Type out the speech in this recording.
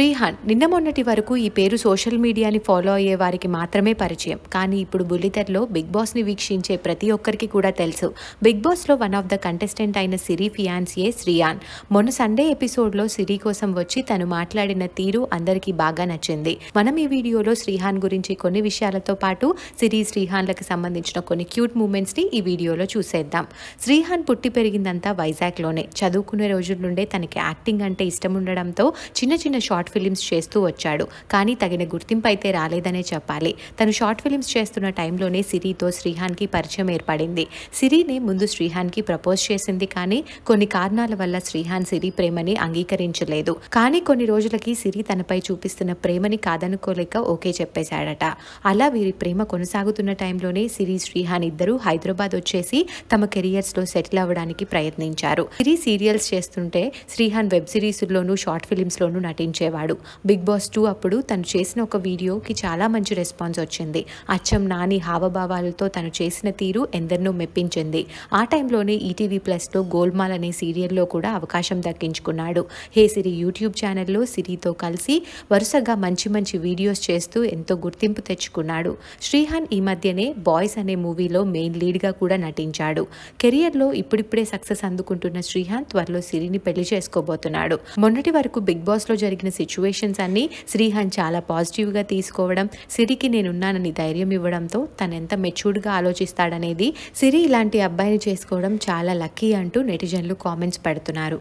శ్రీహాన్ నిన్న మొన్నటి వరకు ఈ పేరు సోషల్ మీడియాని ఫాలో అయ్యే వారికి మాత్రమే పరిచయం కానీ ఇప్పుడు బుల్లితెరలో బిగ్ బాస్ని వీక్షించే ప్రతి ఒక్కరికి కూడా తెలుసు బిగ్ బాస్లో వన్ ఆఫ్ ద కంటెస్టెంట్ అయిన సిరి ఏ శ్రీయాన్ మొన్న సండే ఎపిసోడ్లో సిరి కోసం వచ్చి తను మాట్లాడిన తీరు అందరికీ బాగా నచ్చింది మనం ఈ వీడియోలో శ్రీహాన్ గురించి కొన్ని విషయాలతో పాటు సిరి శ్రీహాన్లకు సంబంధించిన కొన్ని క్యూట్ మూమెంట్స్ని ఈ వీడియోలో చూసేద్దాం శ్రీహాన్ పుట్టి పెరిగిందంతా వైజాగ్లోనే చదువుకునే రోజుల నుండే తనకి యాక్టింగ్ అంటే ఇష్టం ఉండడంతో చిన్న చిన్న షార్ట్ షార్ట్ ఫిలిమ్స్ చేస్తూ వచ్చాడు కానీ తగిన గుర్తింపు అయితే రాలేదనే చెప్పాలి తను షార్ట్ ఫిలిమ్స్ చేస్తున్న టైంలోనే సిరితో శ్రీహాన్కి పరిచయం ఏర్పడింది సిరిని ముందు శ్రీహాన్కి ప్రపోజ్ చేసింది కానీ కొన్ని కారణాల వల్ల శ్రీహాన్ సిరి ప్రేమని అంగీకరించలేదు కానీ కొన్ని రోజులకి సిరి తనపై చూపిస్తున్న ప్రేమని కాదనుకోలేక ఓకే చెప్పేశాడట అలా వీరి ప్రేమ కొనసాగుతున్న టైంలోనే సిరి శ్రీహాన్ ఇద్దరూ హైదరాబాద్ వచ్చేసి తమ కెరియర్స్ లో సెటిల్ అవ్వడానికి ప్రయత్నించారు సిరి సీరియల్స్ చేస్తుంటే శ్రీహాన్ వెబ్ సిరీస్ లోను షార్ట్ ఫిలిమ్స్ లోను నటించే చేసేవాడు బిగ్ బాస్ టూ అప్పుడు తను చేసిన ఒక వీడియోకి చాలా మంచి రెస్పాన్స్ వచ్చింది అచ్చం నాని హావభావాలతో తను చేసిన తీరు ఎందరినో మెప్పించింది ఆ టైంలోనే ఈటీవీ ప్లస్లో గోల్మాల్ అనే సీరియల్లో కూడా అవకాశం దక్కించుకున్నాడు హే సిరి యూట్యూబ్ ఛానల్లో సిరితో కలిసి వరుసగా మంచి మంచి వీడియోస్ చేస్తూ ఎంతో గుర్తింపు తెచ్చుకున్నాడు శ్రీహాన్ ఈ మధ్యనే బాయ్స్ అనే మూవీలో మెయిన్ లీడ్గా కూడా నటించాడు కెరియర్లో ఇప్పుడిప్పుడే సక్సెస్ అందుకుంటున్న శ్రీహాన్ త్వరలో సిరిని పెళ్లి చేసుకోబోతున్నాడు మొన్నటి వరకు బిగ్ బాస్లో జరిగిన సిచ్యువేషన్స్ అన్నీ శ్రీహన్ చాలా పాజిటివ్గా తీసుకోవడం సిరికి నేనున్నానని ధైర్యం ఇవ్వడంతో తను ఎంత మెచ్యూర్డ్గా ఆలోచిస్తాడనేది సిరి ఇలాంటి అబ్బాయిని చేసుకోవడం చాలా లక్కీ అంటూ నెటిజన్లు కామెంట్స్ పెడుతున్నారు